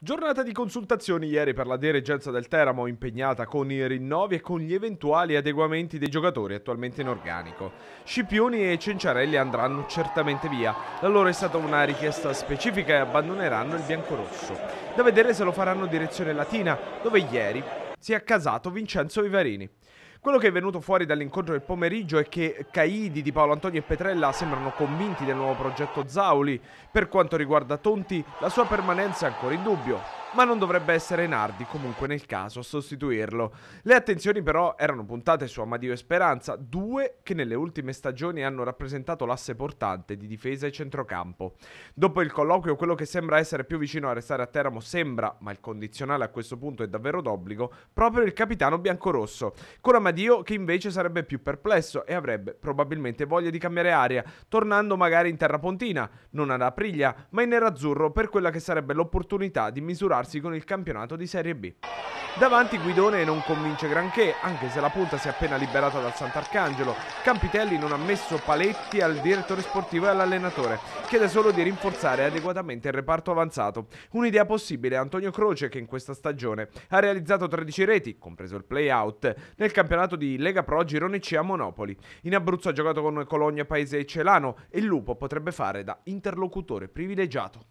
Giornata di consultazioni ieri per la dirigenza del Teramo impegnata con i rinnovi e con gli eventuali adeguamenti dei giocatori attualmente in organico. Scipioni e Cenciarelli andranno certamente via, la loro è stata una richiesta specifica e abbandoneranno il biancorosso. Da vedere se lo faranno direzione latina, dove ieri si è accasato Vincenzo Vivarini. Quello che è venuto fuori dall'incontro del pomeriggio è che Caidi di Paolo Antonio e Petrella sembrano convinti del nuovo progetto Zauli. Per quanto riguarda Tonti, la sua permanenza è ancora in dubbio ma non dovrebbe essere Nardi comunque nel caso a sostituirlo. Le attenzioni però erano puntate su Amadio e Speranza, due che nelle ultime stagioni hanno rappresentato l'asse portante di difesa e centrocampo. Dopo il colloquio quello che sembra essere più vicino a restare a Teramo sembra, ma il condizionale a questo punto è davvero d'obbligo, proprio il capitano biancorosso, con Amadio che invece sarebbe più perplesso e avrebbe probabilmente voglia di cambiare aria, tornando magari in terra pontina, non ad Apriglia, ma in nerazzurro per quella che sarebbe l'opportunità di misurare misurarsi con il campionato di Serie B. Davanti Guidone non convince granché, anche se la punta si è appena liberata dal Sant'Arcangelo. Campitelli non ha messo paletti al direttore sportivo e all'allenatore. Chiede solo di rinforzare adeguatamente il reparto avanzato. Un'idea possibile è Antonio Croce che in questa stagione ha realizzato 13 reti, compreso il play-out, nel campionato di Lega Pro Girone C a Monopoli. In Abruzzo ha giocato con Cologna, Paese e Celano e il Lupo potrebbe fare da interlocutore privilegiato.